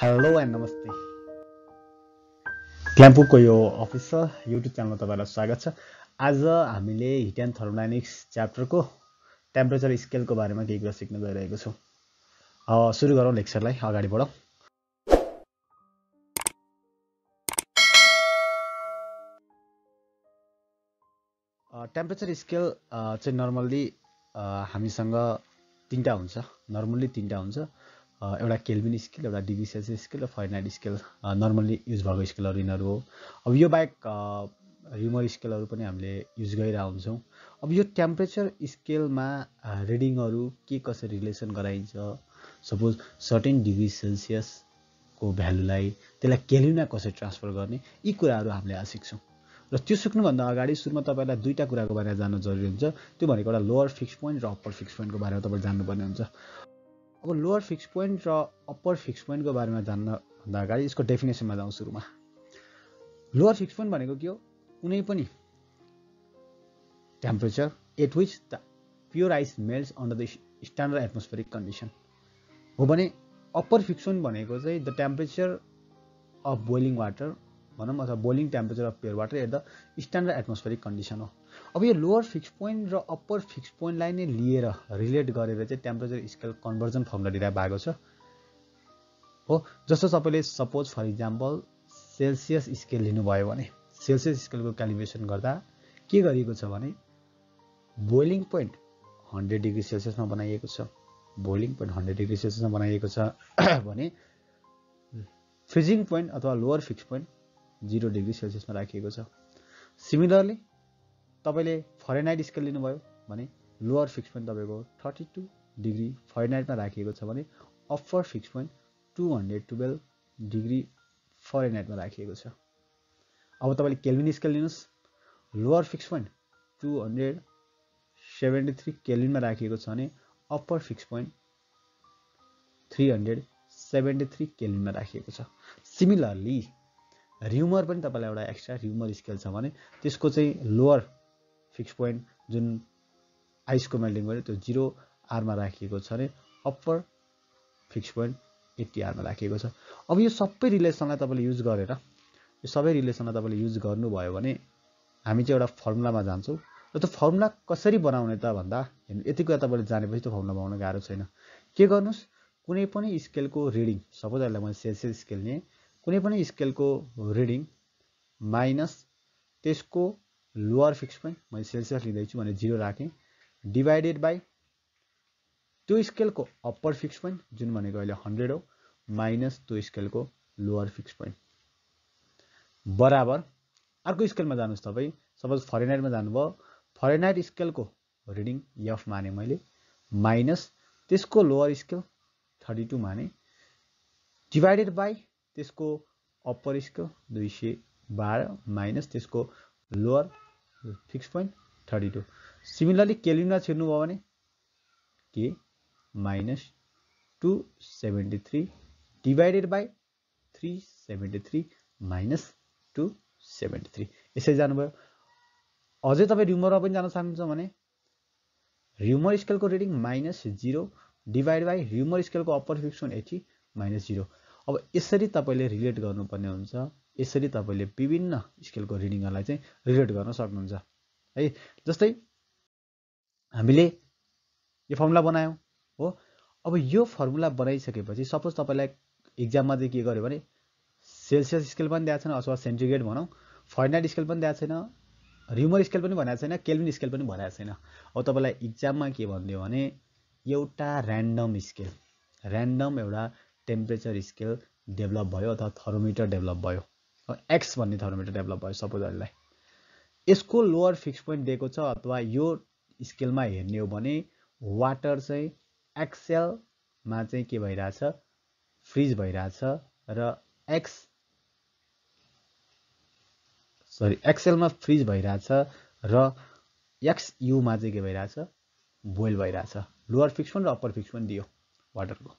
hello and नमस्ते क्ल्याम्पुकको यो office छ युट्युब च्यानलमा तपाईँलाई स्वागत छ आज हामीले हिट एन्ड थर्मोडाइनिक्स च्याप्टरको टेम्परेचर स्केलको बारेमा केही कुरा सिक्न गइरहेको छौँ सुरु गरौँ लेक्चरलाई अगाडि बढौँ टेम्परेचर स्केल चाहिँ नर्मल्ली हामीसँग तिनवटा हुन्छ नर्मल्ली तिनवटा हुन्छ एउटा केल्भिन स्केल एउटा डिग्री सेल्सियस स्केल र फरेनहाइट स्केल नर्मल्ली युज भएको स्केलहरू यिनीहरू हो अब यो बाहेक ह्युमर स्केलहरू पनि हामीले युज गरिरहेको अब यो टेम्परेचर स्केलमा रिडिङहरू के कसरी रिलेसन गराइन्छ सपोज सर्टेन डिग्री सेल्सियसको भ्यालुलाई त्यसलाई केल्भिनमा कसरी ट्रान्सफर गर्ने यी कुराहरू हामीले आज सिक्छौँ र त्यो सिक्नुभन्दा अगाडि सुरुमा तपाईँलाई दुईवटा कुराको बारेमा जान्नु जरुरी हुन्छ त्यो भनेको एउटा लोवर फिक्स पोइन्ट र अप्पर फिक्स पोइन्टको बारेमा तपाईँले जान्नुपर्ने हुन्छ अब लोवर फिक्स पोइन्ट र अप्पर फिक्स पोइन्टको बारेमा जान्नभन्दा अगाडि यसको डेफिनेसनमा जाउँ सुरुमा लोवर फिक्स पोइन्ट भनेको के हो कुनै पनि temperature at which the pure ice melts under the standard atmospheric condition हो भने अप्पर फिक्स पोइन्ट भनेको चाहिँ the temperature of boiling water भनौँ अथवा boiling temperature of pure water at the standard atmospheric condition हो अब यो लोवर फिक्स पोइन्ट र अप्पर फिक्स पोइन्टलाई नै लिएर रिलेट गरेर चाहिँ temperature scale conversion formula derive भएको छ हो जस्तो तपाईँले suppose for example Celsius scale लिनुभयो भने सेल्सियस स्केलको क्यालकुलेसन गर्दा के गरिएको छ भने बोइलिङ पोइन्ट हन्ड्रेड डिग्री सेल्सियसमा बनाइएको छ बोइलिङ पोइन्ट हन्ड्रेड डिग्री सेल्सियसमा बनाइएको छ भने फ्रिजिङ पोइन्ट अथवा lower fix point zero degree सेल्सियसमा राखिएको छ सिमिलरली तपाईँले फरेनाइट स्केल लिनुभयो भने लोवर फिक्स पोइन्ट तपाईँको थर्टी टू डिग्री फरेनाइटमा राखिएको छ भने upper fix point two hundred twelve degree फरेनाइटमा राखिएको छ अब तपाईँले केल्भिन स्केल लिनुहोस् lower fix point two hundred seventy three केल्भिनमा राखिएको छ भने upper fix point three hundred seventy three केल्भिनमा राखिएको छ सिमिलरली र्युमर पनि तपाईँलाई एउटा एक्स्ट्रा र्युमर स्केल छ भने त्यसको चाहिँ लोवर फिक्स पोइन्ट जुन आइसको मेल्डिङ भयो त्यो जिरो आरमा राखिएको छ भने अप्पर फिक्स पोइन्ट एट्टी आरमा राखिएको छ अब यो सबै रिलेसनलाई तपाईँले युज गरेर यो सबै रिलेसनलाई तपाईँले युज गर्नुभयो भने हामी चाहिँ एउटा फर्मुलामा जान्छौँ र त्यो फर्मुला कसरी बनाउने त भन्दा यति कुरा तपाईँले जानेपछि त्यो फर्मुला बनाउनु गाह्रो छैन के गर्नुहोस् कुनै पनि स्केलको रिडिङ सपोज अहिले मैले सेल्सियस स्केल लिएँ कुनै पनि स्केलको रिडिङ माइनस त्यसको लोअर फिक्स पोइन्ट मैले सेल्सियस लिँदैछु भने जिरो राखेँ डिभाइडेड बाई त्यो स्केलको अप्पर फिक्स पोइन्ट जुन भनेको अहिले हन्ड्रेड हो माइनस त्यो स्केलको लोअर फिक्स पोइन्ट बराबर अर्को स्केलमा जानुहोस् तपाईँ सपोज फरेनाइटमा जानुभयो फरेनाइट स्केलको रिडिङ एफ माने मैले माइनस त्यसको लोअर स्केल थर्टी टू माने डिभाइडेड बाई त्यसको अप्पर स्केल दुई सय बाह्र माइनस त्यसको lower six point thirty two similarly केल्भिनमा छिर्नुभयो भने के minus two seventy three divided by three seventy three minus two seventy three यसरी जानुभयो अझै तपाईँ रिमरमा पनि जान सक्नुहुन्छ भने ह्युमर स्केलको reading minus zero divide by ह्युमर स्केलको अप्पर फिक्सन एटी माइनस जिरो अब यसरी तपाईँले रिलेट गर्नुपर्ने हुन्छ यसरी तपाईँले विभिन्न स्केलको रिडिङहरूलाई चाहिँ रिलेट गर्न सक्नुहुन्छ है जस्तै हामीले यो फर्मुला बनायौँ हो अब यो फर्मुला बनाइसकेपछि सपोज तपाईँलाई इक्जाममा चाहिँ के गर्यो भने सेल्सियस स्केल पनि दिएको छैन अथवा सेन्टिग्रेड भनौँ फर्नाइट स्केल पनि दिएको छैन रिमर स्केल पनि भनेको छैन केल्भिन स्केल पनि भनेको छैन अब तपाईँलाई इक्जाममा के भनिदियो भने एउटा ऱ्यान्डम स्केल ऱ्यान्डम एउटा टेम्परेचर स्केल डेभलप भयो अथवा थर्मोमिटर डेभलप भयो एक्स भन्ने थर्मोमिटर डेभलप भयो सपोजहरूलाई यसको लोवर फिक्स पोइन्ट दिएको छ अथवा यो स्केलमा हेर्ने हो भने वाटर चाहिँ एक्सएलमा चाहिँ के भइरहेछ फ्रिज भइरहेछ र एक्स सरी एक्सएलमा फ्रिज भइरहेछ र एक्सयुमा चाहिँ के भइरहेछ बोइल भइरहेछ लोवर फिक्स पोइन्ट र अप्पर फिक्स पनि दियो वाटरको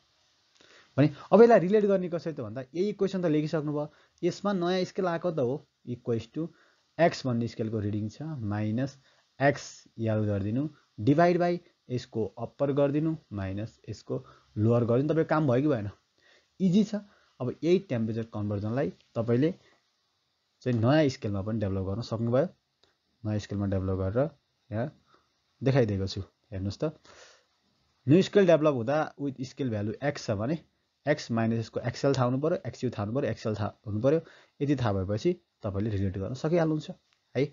भने अब यसलाई रिलेट गर्ने कसरी त भन्दा यही इक्वेसन त भयो यसमा नयाँ स्केल आएको त हो इक्वेस टु एक्स भन्ने स्केलको रिडिङ छ माइनस एक्स यल गरिदिनु डिभाइड बाई यसको अप्पर गरिदिनु माइनस यसको लोवर गरिदिनु तपाईँको काम भयो कि भएन इजी छ अब यही टेम्परेचर कन्भर्जनलाई तपाईँले चाहिँ नयाँ स्केलमा पनि डेभलप गर्न सक्नुभयो नयाँ स्केलमा डेभलप गरेर यहाँ देखाइदिएको छु हेर्नुहोस् त न्यु स्केल डेभलप हुँदा विथ स्केल भ्यालु एक्स छ भने एक्स माइनस यसको एक्सएल थाहा हुनु पऱ्यो एक्सयु थाहा हुनु पऱ्यो एक्सएल थाहा हुनु पऱ्यो यति थाहा भएपछि तपाईँले रिलेट गर्न सकिहाल्नुहुन्छ है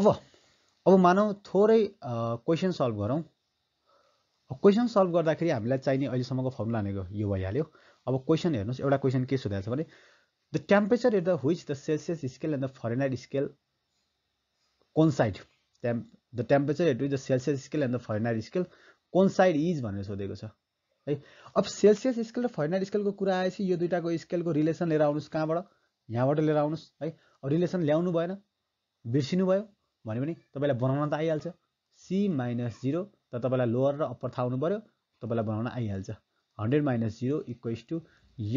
अब अब मानौँ थोरै क्वेसन सल्भ गरौँ क्वेसन सल्भ गर्दाखेरि हामीलाई चाहिने अहिलेसम्मको फर्मुला भनेको यो भइहाल्यो अब क्वेसन हेर्नुहोस् एउटा क्वेसन के सोधेको छ भने the temperature at the which the Celsius scale and the Fahrenheit scale coincide temp the temperature at which the Celsius scale and the Fahrenheit scale coincide is भनेर सोधेको छ है अब सेल्सियस स्केल र फरेनहाइट स्केलको कुरा आएपछि यो दुइटाको स्केलको रिलेसन लिएर आउनुहोस् कहाँबाट यहाँबाट लिएर आउनुहोस् है रिलेसन ल्याउनु भएन बिर्सिनु भयो भने पनि तपाईँलाई बनाउन त आइहाल्छ सी माइनस जिरो त तपाईँलाई लोवर र अप्पर थाहा हुनु पऱ्यो तपाईँलाई बनाउन आइहाल्छ hundred minus zero equals to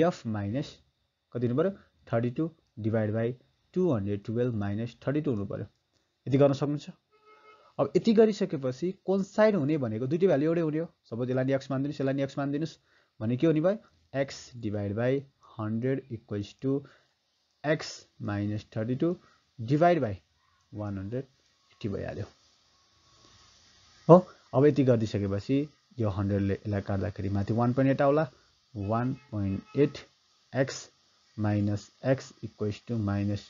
F minus कति हुनु पऱ्यो thirty two divide by two hundred twelve minus thirty two हुनु पऱ्यो यति गर्न सक्नुहुन्छ अब यति गरिसकेपछि कुन साइड हुने भनेको दुइटै भ्याल्यु एउटै हुने हो सपोज यसलाई एक्स मानिदिनुहोस् यसलाई एक्स मानिदिनुहोस् भने के हुने भयो X divide by hundred equals to X minus thirty two divide by one hundred eighty भइहाल्यो हो अब यति गरिदिइसकेपछि यो हन्ड्रेडले यसलाई काट्दाखेरि माथि वान पोइन्ट एट आउला one point eight X minus X equals to minus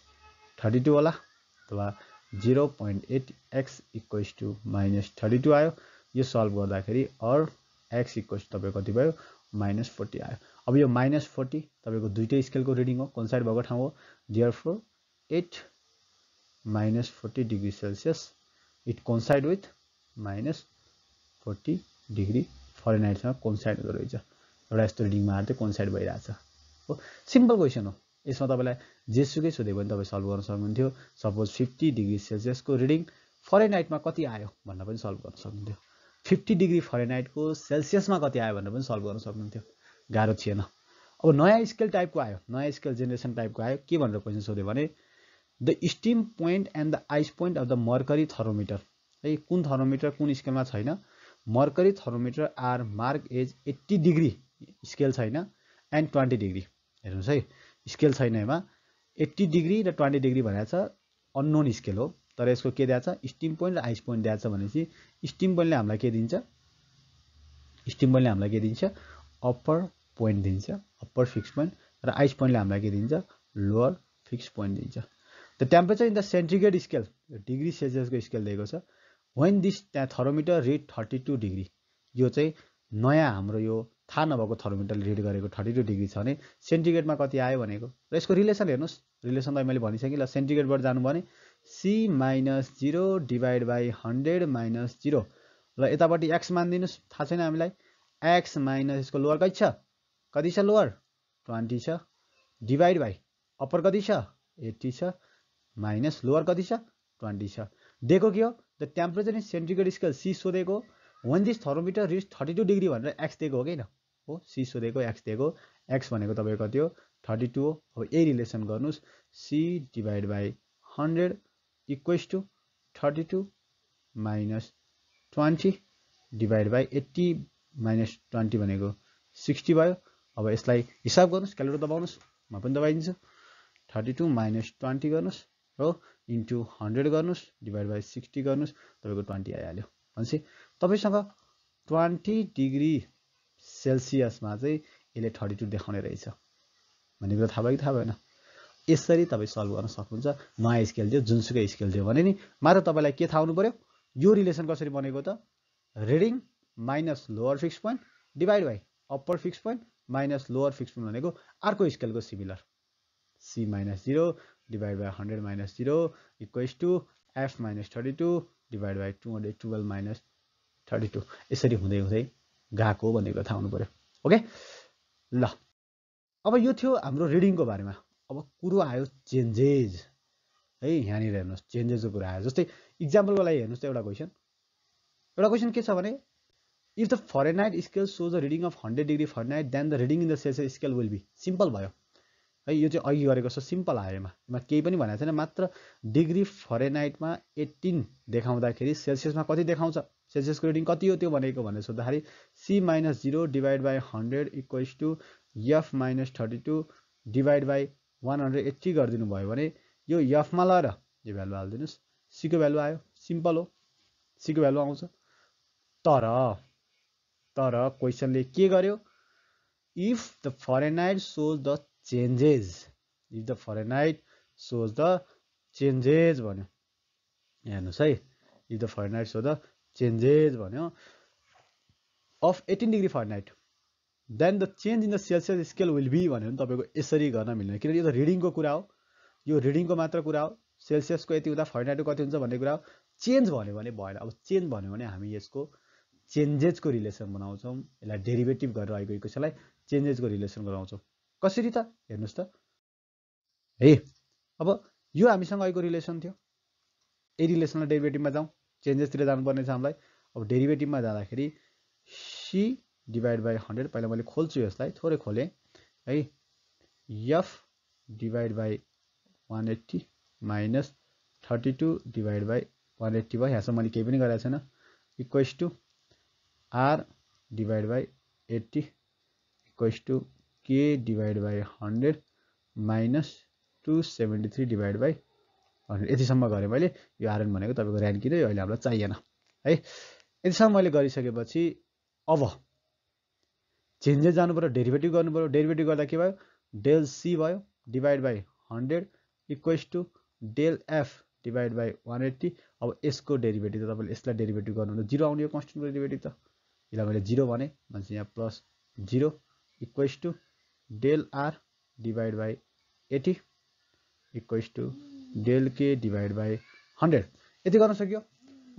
thirty two होला अथवा zero point eight X equals to minus thirty two आयो यो सल्भ गर्दाखेरि अर एक्स इक्वल्स तपाईँको कति भयो माइनस फोर्टी आयो अब यो माइनस फोर्टी तपाईँको दुइटै स्केलको रिडिङ हो साइड भएको ठाउँ हो डियर four eight minus forty degree Celsius it coincide with minus forty degree फरेनहाइटसँग कोन्साइड हुँदो रहेछ एउटा यस्तो रिडिङमा हाल्दै कोन्साइड भइरहेछ हो सिम्पल क्वेसन हो यसमा तपाईँलाई जेसुकै सोध्यो भने तपाईँ सल्भ गर्न सक्नुहुन्थ्यो सपोज फिफ्टी डिग्री सेल्सियसको रिडिङ फरेनाइटमा कति आयो भनेर पनि सल्भ गर्न सक्नुहुन्थ्यो फिफ्टी डिग्री फरेनाइटको सेल्सियसमा कति आयो भनेर पनि सल्भ गर्न सक्नुहुन्थ्यो गाह्रो थिएन अब नयाँ स्केल टाइपको आयो नयाँ स्केल जेनेरेसन टाइपको आयो के भनेर क्वेसन सोध्यो भने the steam point and the ice point of the mercury thermometer है कुन थर्मोमिटर कुन स्केलमा छैन mercury thermometer are mark as eighty degree scale छैन एन्ड ट्वेन्टी डिग्री हेर्नुहोस् है स्केल छैन यसमा एट्टी डिग्री र ट्वेन्टी डिग्री भनेको छ अननोन स्केल हो तर यसको के दिएको छ स्टिम पोइन्ट र आइस पोइन्ट दिएको छ भनेपछि स्टिम पोइन्टले हामीलाई के दिन्छ स्टिम पोइन्टले हामीलाई के दिन्छ अप्पर पोइन्ट दिन्छ अप्पर फिक्स पोइन्ट र आइस पोइन्टले हामीलाई के दिन्छ लोवर फिक्स पोइन्ट दिन्छ the temperature in the centigrade scale degree सेल्सियसको स्केल दिएको छ वेन दिस त्यहाँ thermometer read thirty two degree यो चाहिँ नयाँ हाम्रो यो थाहा नभएको थर्मोमिटरले रिड गरेको थर्टी टू डिग्री छ भने सेन्टिग्रेडमा कति आयो भनेको र यसको रिलेसन हेर्नुहोस् रिलेसन त मैले भनिसकेँ ल सेन्टिग्रेडबाट जानु भने C minus zero divide by hundred minus zero र यतापट्टि एक्स मानिदिनुहोस् थाहा छैन हामीलाई एक्स माइनस यसको लोवर कति छ कति छ लोवर ट्वेन्टी छ डिभाइड बाई अप्पर कति छ एट्टी छ माइनस लोवर कति छ ट्वेन्टी छ दिएको के हो the temperature in centigrade scale C सोधेको when this thermometer reads thirty two degree भनेर एक्स दिएको हो कि न हो सी सोधेको एक्स दिएको एक्स भनेको तपाईँको कति हो थर्टी टू हो अब यही रिलेसन गर्नुहोस् C divide by hundred equals to thirty two minus twenty divide by eighty minus twenty भनेको सिक्सटी भयो अब यसलाई हिसाब गर्नुहोस् क्यालकुलेटर दबाउनुहोस् म पनि दबाइदिन्छु थर्टी टू माइनस ट्वेन्टी गर्नुहोस् हो इन्टु हन्ड्रेड गर्नुहोस् डिभाइड बाई सिक्सटी गर्नुहोस् तपाईँको ट्वेन्टी आइहाल्यो भनेपछि तपाईँसँग ट्वेन्टी डिग्री सेल्सियसमा चाहिँ यसले थर्टी टू देखाउने रहेछ भन्ने कुरा थाहा भयो कि थाहा भएन यसरी तपाईँ सल्भ गर्न सक्नुहुन्छ नयाँ स्केल दियो जुनसुकै स्केल दियो भने नि मात्र तपाईँलाई के थाहा हुनु पऱ्यो यो रिलेसन कसरी बनेको त reading minus lower fix point divide by upper fix point minus lower fix point भनेको अर्को स्केलको similar C minus zero divide by hundred minus zero equals to F minus thirty two divide by two hundred twelve minus thirty two यसरी हुँदै हुँदै गएको भन्ने कुरा थाहा हुनु पऱ्यो ओके ल अब यो थियो हाम्रो रिडिङको बारेमा अब कुरो आयो चेन्जेस है यहाँनिर हेर्नुहोस् चेन्जेसको कुरा आयो जस्तै इक्जाम्पलको लागि हेर्नुहोस् त एउटा क्वेसन एउटा क्वेसन के छ भने if the Fahrenheit scale shows the reading of hundred degree Fahrenheit then the reading in the Celsius scale will be simple भयो है यो चाहिँ अघि गरेको छ सिम्पल आयो यसमा केही पनि भनेको छैन मात्र डिग्री फरेनाइटमा एट्टिन देखाउँदाखेरि सेल्सियसमा कति देखाउँछ सेल्सियसको रिडिङ कति हो त्यो भनेको भनेर सोद्धाखेरि C minus zero divide by hundred equals to F minus thirty two divide by one hundred eighty गरिदिनु भयो भने यो यफमा ल यो भ्यालु हालिदिनुहोस् सीको भ्यालु आयो सिम्पल हो सीको भ्यालु आउँछ तर तर क्वेसनले के गर्यो if the Fahrenheit shows the changes if the Fahrenheit shows the changes भन्यो हेर्नुहोस् है if the Fahrenheit shows the changes भन्यो of eighteen degree Fahrenheit then the change in the Celsius scale will be भन्यो भने तपाईँको यसरी गर्न मिल्ने किनभने यो त रिडिङको कुरा हो यो रिडिङको मात्र कुरा हो सेल्सियसको यति हुँदा फर्नाइटको कति हुन्छ भन्ने कुरा हो चेन्ज भन्यो भने भएन अब चेन्ज भन्यो भने हामी यसको चेन्जेसको रिलेसन बनाउँछौँ यसलाई डेरिभेटिभ गरेर आएको इक्वेसनलाई चेन्जेसको रिलेसन गराउँछौँ कसरी त हेर्नुहोस् त है अब यो हामीसँग अहिलेको रिलेसन थियो यही रिलेसनलाई डेरिभेटिभमा जाउँ चेन्जेसतिर जानुपर्ने छ हामीलाई अब डेरिभेटिभमा जाँदाखेरि सी डिभाइड बाई हन्ड्रेड पहिला मैले खोल्छु यसलाई थोरै खोलेँ है F divide by one eighty minus thirty two divide by one eighty भयो यहाँसम्म मैले केही पनि गराएको छैन equals to R divide by eighty equals to K divide by hundred minus two seventy three divide by अनि यतिसम्म गरेँ मैले यो आरएन भनेको तपाईँको ऱ्यान किन्यो अहिले हामीलाई चाहिएन है यतिसम्म मैले गरिसकेपछि अब चेन्जेस जानु पऱ्यो डेरिभेटिभ गर्नु पऱ्यो डेरिभेटिभ गर्दा के भयो डेल सी भयो divide by hundred equals to del F divide by one eighty अब यसको डेरिभेटिभ त तपाईँले यसलाई डेरिभेटिभ गर्नुहुन्छ जिरो आउने यो कन्सटेन्टको डेरिभेटिभ त यसलाई मैले जिरो भने मान्छे यहाँ plus zero equals to del R divide by eighty equals to del K divide by hundred यति गर्न सक्यो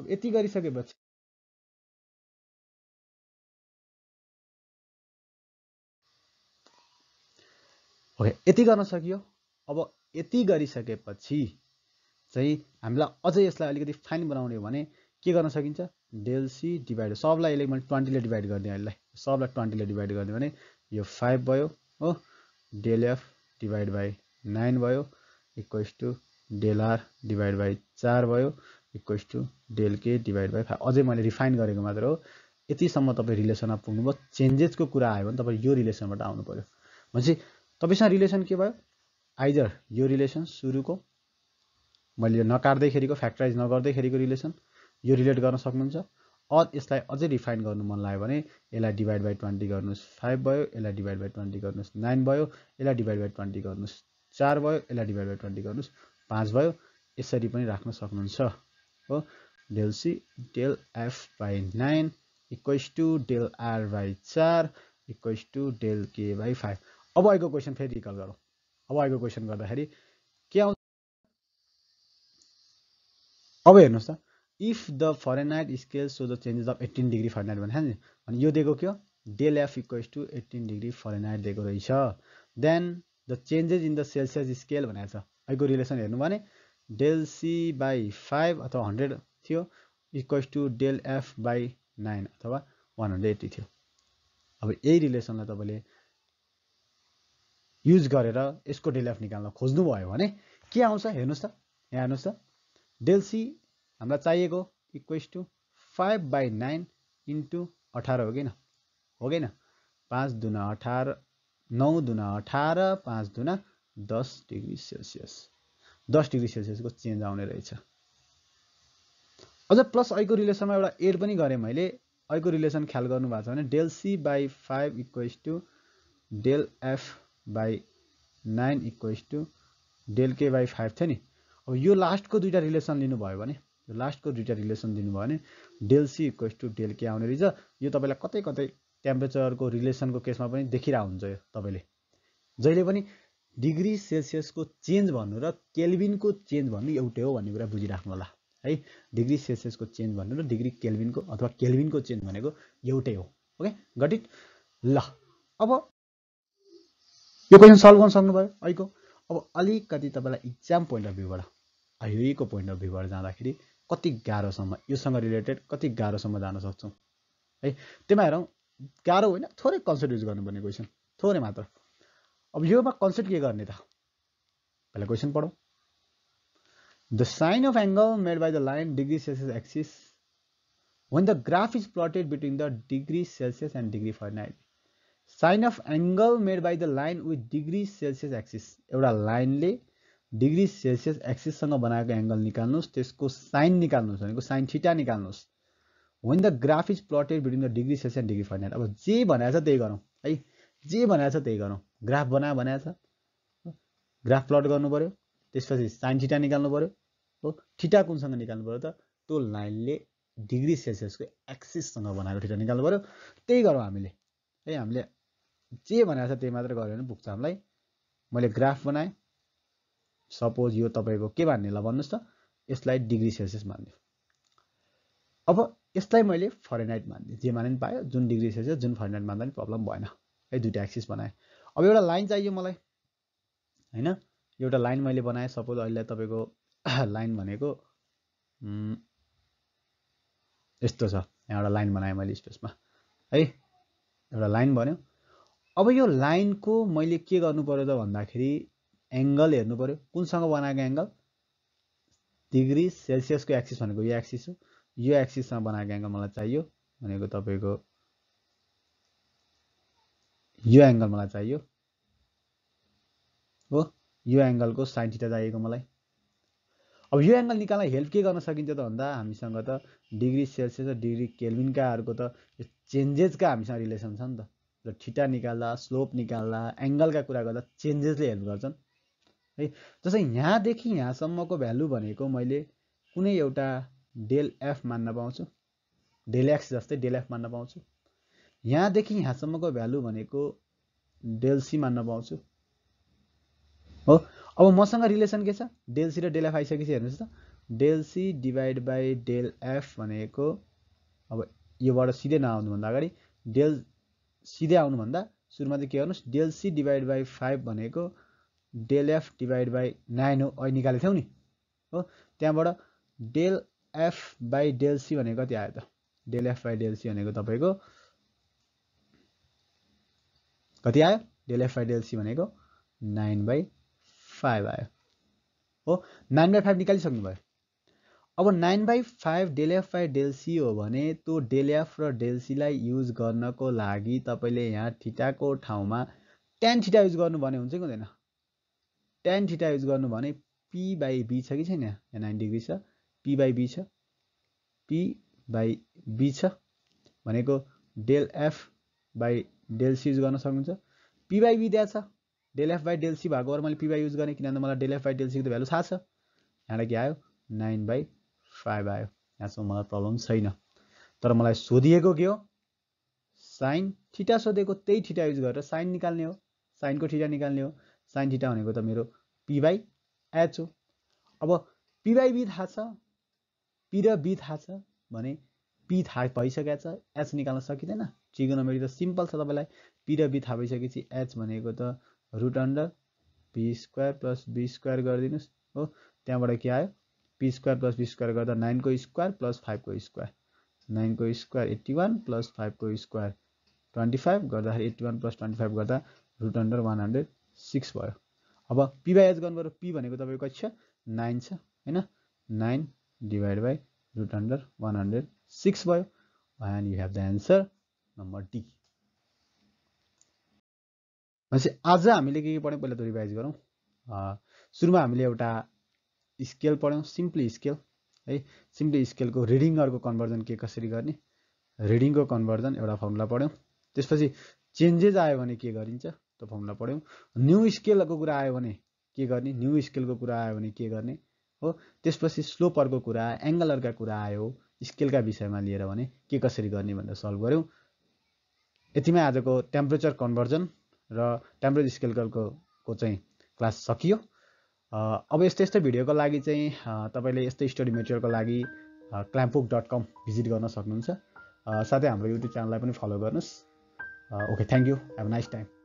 अब यति गरिसकेपछि ओके यति गर्न सकियो अब यति गरिसकेपछि चाहिँ हामीलाई अझै यसलाई अलिकति फाइन बनाउने हो भने के गर्न सकिन्छ डेल सी डिभाइड सबलाई यसले मैले ट्वेन्टीले डिभाइड गरिदिएँ अहिलेलाई सबलाई ट्वेन्टीले डिभाइड गरिदिएँ भने यो फाइभ भयो हो del F divide by nine भयो equals to del R divide by चार भयो equals to del K divide by five अझै मैले रिफाइन गरेको मात्र हो यतिसम्म तपाईँ रिलेसनमा पुग्नुभयो चेन्जेसको कुरा आयो भने तपाईँ यो रिलेसनबाट आउनु पऱ्यो भनेपछि तपाईँसँग रिलेसन के भयो आइदर यो रिलेसन सुरुको मैले नकार्दैखेरिको फ्याक्टराइज नगर्दैखेरिको रिलेसन यो रिलेट गर्न सक्नुहुन्छ अर यसलाई अझै रिफाइन गर्नु मन लाग्यो भने यसलाई डिभाइड बाई ट्वेन्टी गर्नुहोस् फाइभ भयो यसलाई डिभाइड बाई ट्वेन्टी गर्नुहोस् नाइन भयो यसलाई डिभाइड बाई ट्वेन्टी गर्नुहोस् चार भयो यसलाई डिभाइड बाई ट्वेन्टी गर्नुहोस् पाँच भयो यसरी पनि राख्न सक्नुहुन्छ हो del C del F by nine equals to del R by चार equals to del K by five अब अहिलेको क्वेसन फेरि रिकल गरौँ अब अहिलेको क्वेसन गर्दाखेरि के आउँछ अब हेर्नुहोस् त if the Fahrenheit scale shows the changes of eighteen degree Fahrenheit भन्छ नि अनि यो दिएको के हो del F equals to eighteen degree Fahrenheit दिएको रहेछ then the changes in the Celsius scale भनेको छ अहिलेको रिलेसन हेर्नु भने डेल सी बाई फाइभ अथवा हन्ड्रेड थियो equals to del F by nine अथवा वान हन्ड्रेड एट्टी थियो अब यही रिलेसनलाई तपाईँले युज गरेर यसको डेल एफ निकाल्न खोज्नुभयो भने के आउँछ हेर्नुहोस् त यहाँ हेर्नुहोस् त डेल सी हामीलाई चाहिएको equals to five by nine into अठार हो कि न हो कि न पाँच दुना अठार नौ दुना अठार पाँच दुना दस डिग्री सेल्सियस दस डिग्री सेल्सियसको चेन्ज आउने रहेछ अझ प्लस अहिलेको रिलेसनमा एउटा एड पनि गरेँ मैले अहिलेको रिलेसन ख्याल गर्नुभएको छ भने del C by five equals to del F by nine equals to del K by five थियो नि अब यो लास्टको दुइटा रिलेसन लिनुभयो भने यो लास्टको दुइटा रिलेसन लिनुभयो भने del C equals to del K आउने रहेछ यो तपाईँलाई कतै कतै टेम्परेचरको रिलेसनको केसमा पनि देखिरहेको हुन्छ यो तपाईँले जहिले पनि डिग्री सेल्सियसको चेन्ज भन्नु र केल्भिनको चेन्ज भन्नु एउटै हो भन्ने कुरा बुझिराख्नु होला है डिग्री सेल्सियसको चेन्ज भन्नु र डिग्री केल्भिनको अथवा केल्भिनको चेन्ज भनेको एउटै हो ओके घटित ल अब यो क्वेसन सल्भ गर्न सक्नुभयो अहिलेको अब अलिकति तपाईँलाई इक्जाम पोइन्ट अफ भ्यूबाट अहिलेको पोइन्ट अफ भ्यूबाट जाँदाखेरि कति गाह्रोसम्म योसँग रिलेटेड कति गाह्रोसम्म जान सक्छौँ है त्यहीमा हेरौँ गाह्रो होइन थोरै कन्सेप्ट युज गर्नुपर्ने क्वेसन थोरै मात्र अब योमा कन्सेप्ट के गर्ने त पहिला क्वेसन पढौँ the sine of angle made by the line degree Celsius axis when the graph is plotted between the degree Celsius and degree Fahrenheit sine of angle made by the line with degree Celsius axis एउटा लाइनले degree Celsius एक्सिससँग बनाएको angle निकाल्नुहोस् त्यसको sign निकाल्नुहोस् भनेको sine छिटा निकाल्नुहोस् when the graph is plotted between the degree Celsius and degree Fahrenheit अब जे भनेको छ त्यही गरौँ है जे भनेको छ त्यही गरौँ ग्राफ बना भनेको छ ग्राफ प्लट गर्नु पऱ्यो त्यसपछि साइन ठिटा निकाल्नु पऱ्यो हो ठिटा कुनसँग निकाल्नु पऱ्यो त त्यो लाइनले डिग्री सेल्सियसको एक्सिससँग बनाएको ठिटा निकाल्नु पऱ्यो त्यही गरौँ हामीले है हामीले जे भनेको छ त्यही मात्र गऱ्यो भने पुग्छ हामीलाई मैले ग्राफ बनाएँ सपोज यो तपाईँको के भन्ने ल भन्नुहोस् त यसलाई डिग्री सेल्सियस मान्यो अब यसलाई मैले फरेनाइट मान्ने जे माने पनि पायो जुन डिग्री सेल्सियस जुन फरेनाइट मान्दा पनि प्रब्लम भएन है दुइटा एक्सिस बनाएँ अब एउटा लाइन चाहियो मलाई होइन एउटा लाइन मैले बनाएँ सपोज अहिले तपाईँको लाइन भनेको यस्तो छ यहाँ एउटा लाइन बनाएँ मैले स्पेसमा है एउटा लाइन भन्यो अब यो लाइनको मैले के गर्नु पऱ्यो त भन्दाखेरि एङ्गल हेर्नु पऱ्यो कुनसँग बनाएको एङ्गल डिग्री सेल्सियसको एक्सिस भनेको यो एक्सिस हो यो एक्सिसमा बनाएको एङ्गल मलाई चाहियो भनेको तपाईँको यो एङ्गल मलाई चाहियो हो यो एङ्गलको साइन ठिटा चाहिएको मलाई अब यो एङ्गल निकाल्न हेल्प के गर्न सकिन्छ त भन्दा हामीसँग त डिग्री सेल्सियस र डिग्री केल्भिनकाहरूको त चेन्जेसका हामीसँग रिलेसन छ नि त र ठिटा निकाल्दा स्लोप निकाल्दा एङ्गलका कुरा गर्दा चेन्जेसले हेल्प गर्छन् है जस्तै यहाँदेखि यहाँसम्मको भ्यालु भनेको मैले कुनै एउटा डेल एफ मान्न पाउँछु डेल एक्स जस्तै डेल एफ मान्न पाउँछु यहाँदेखि यहाँसम्मको भ्यालु भनेको डेल सी मान्न पाउँछु हो अब मसँग रिलेसन के छ डेल सी र डेल एफ आइसकेपछि हेर्नुहोस् त del C divide by del F भनेको अब योबाट सिधै नआउनुभन्दा अगाडि डेल सिधै आउनुभन्दा सुरुमा चाहिँ के गर्नुहोस् del C divide by five भनेको del F divide by nine हो अहिले निकालेको थियौँ नि हो त्यहाँबाट डेल एफ बाई डेलसी भनेको कति आयो त डेल एफ बाई डेलसी भनेको तपाईँको कति आयो डेल एफ बाई डेलसी भनेको नाइन बाई फाइभ आयो हो नाइन बाई फाइभ निकालिसक्नु भयो अब nine by five del F by del C हो भने त्यो डेल एफ र डेलसीलाई युज गर्नको लागि तपाईँले यहाँ ठिटाको ठाउँमा टेन ठिटा युज गर्नु भने हुन्छ कि हुँदैन टेन ठिटा युज गर्नु भने पी बाई बी छ कि छैन यहाँ नाइन डिग्री छ पी बाई बी छ पी बाई बी छ भनेको del F by del C use गर्न सक्नुहुन्छ पी बाई बी दिएको छ del F by del C भएको भएर मैले पी बाई युज गरेँ किनभने मलाई डेल एफ बाई डेल सीको त भ्यालु थाहा छ यहाँबाट के आयो नाइन बाई फाइभ आयो यहाँसम्म मलाई प्रब्लम छैन तर मलाई सोधिएको के हो साइन ठिटा सोधेको त्यही ठिटा युज गरेर साइन निकाल्ने हो साइनको ठिटा निकाल्ने हो साइन ठिटा भनेको त मेरो पी बाई एच हो अब पी बाई बी थाहा छ पी र बी थाहा छ भने पी थाहा भइसकेको छ एच निकाल्न सकिँदैन ट्रिगोनोमेट्री त सिम्पल छ तपाईँलाई पी र बी थाहा भइसकेपछि एच भनेको त root under p square plus b square गरिदिनुहोस् हो त्यहाँबाट के आयो p square plus b square गर्दा नाइनको स्क्वायर प्लस फाइभको स्क्वायर नाइनको स्क्वायर एट्टी वान प्लस फाइभको स्क्वायर ट्वेन्टी फाइभ गर्दाखेरि eighty one plus twenty five गर्दा root under one hundred six भयो अब पी बाई एच गर्नुपऱ्यो पी भनेको तपाईँको कक्षा नाइन छ होइन nine divide by root under one hundred six भयो and you have the answer number D भनेपछि आज हामीले के के पढ्यौँ पहिला त रिभाइज गरौँ सुरुमा हामीले एउटा स्केल पढ्यौँ सिम्पली स्केल है सिम्पली स्केलको रिडिङहरूको कन्भर्जन के कसरी गर्ने रिडिङको कन्भर्जन एउटा फर्मुला पढ्यौँ त्यसपछि चेन्जेस आयो भने के गरिन्छ त्यो फर्मुला पढ्यौँ न्यु स्केलको कुरा आयो भने के गर्ने न्यु स्केलको कुरा आयो भने के गर्ने हो त्यसपछि स्लोपरको कुरा एङ्गलहरूका कुरा आयो स्केलका विषयमा लिएर भने के कसरी गर्ने भनेर सल्भ गऱ्यौँ यतिमै आजको टेम्परेचर कन्भर्जन र टेम्परेचर स्केलको को चाहिँ क्लास सकियो अब यस्तै यस्तै भिडियोको लागि चाहिँ तपाईँले यस्तै स्टडी मेटेरियलको लागि क्ल्याम्पुक डट कम भिजिट गर्न सक्नुहुन्छ साथै हाम्रो युट्युब च्यानललाई पनि फलो गर्नुहोस् okay thank you have nice time